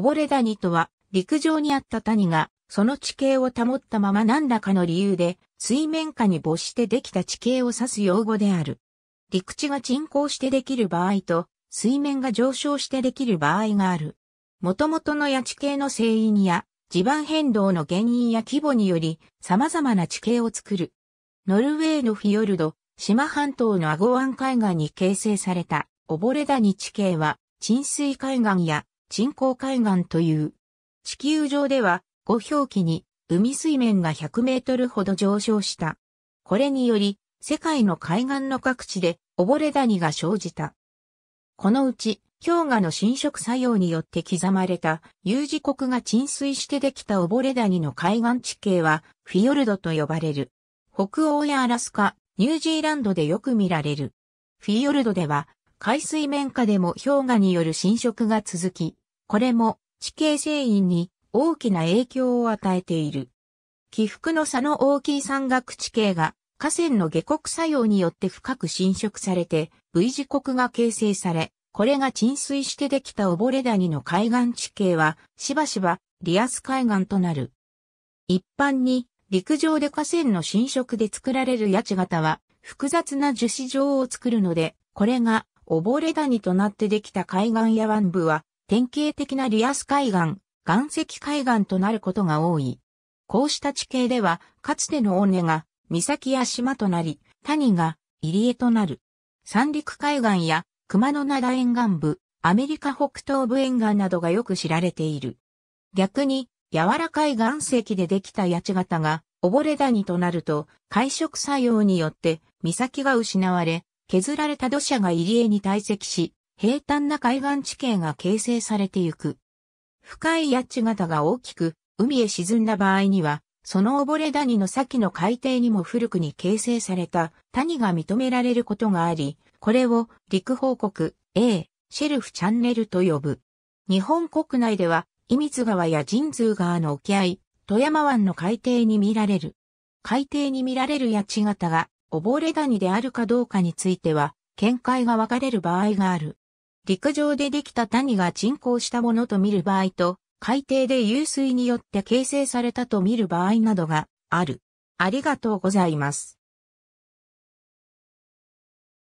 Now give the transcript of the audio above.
溺れ谷とは、陸上にあった谷が、その地形を保ったまま何らかの理由で、水面下に没してできた地形を指す用語である。陸地が沈降してできる場合と、水面が上昇してできる場合がある。元々の野地形の成因や、地盤変動の原因や規模により、様々な地形を作る。ノルウェーのフィヨルド、島半島のアゴ湾海岸に形成された、溺れ谷地形は、沈水海岸や沈降海岸という。地球上では、5氷期に海水面が100メートルほど上昇した。これにより、世界の海岸の各地で溺れ谷が生じた。このうち、氷河の侵食作用によって刻まれた有事国が浸水してできた溺れ谷の海岸地形はフィヨルドと呼ばれる。北欧やアラスカ、ニュージーランドでよく見られる。フィヨルドでは海水面下でも氷河による侵食が続き、これも地形繊維に大きな影響を与えている。起伏の差の大きい山岳地形が河川の下国作用によって深く侵食されて V 字国が形成され、これが沈水してできた溺れ谷の海岸地形はしばしばリアス海岸となる。一般に陸上で河川の侵食で作られる八地型は複雑な樹脂状を作るので、これが溺れ谷となってできた海岸や湾部は典型的なリアス海岸、岩石海岸となることが多い。こうした地形では、かつての尾根が、岬や島となり、谷が、入江となる。三陸海岸や、熊野灘沿岸部、アメリカ北東部沿岸などがよく知られている。逆に、柔らかい岩石でできた八型が、溺れ谷となると、海食作用によって、岬が失われ、削られた土砂が入江に堆積し、平坦な海岸地形が形成されてゆく。深い八地型が大きく、海へ沈んだ場合には、その溺れ谷の先の海底にも古くに形成された谷が認められることがあり、これを陸報告 A シェルフチャンネルと呼ぶ。日本国内では、伊水川や神通川の沖合、富山湾の海底に見られる。海底に見られる八地型が溺れ谷であるかどうかについては、見解が分かれる場合がある。陸上でできた谷が沈降したものと見る場合と、海底で湧水によって形成されたと見る場合などがある。ありがとうございます。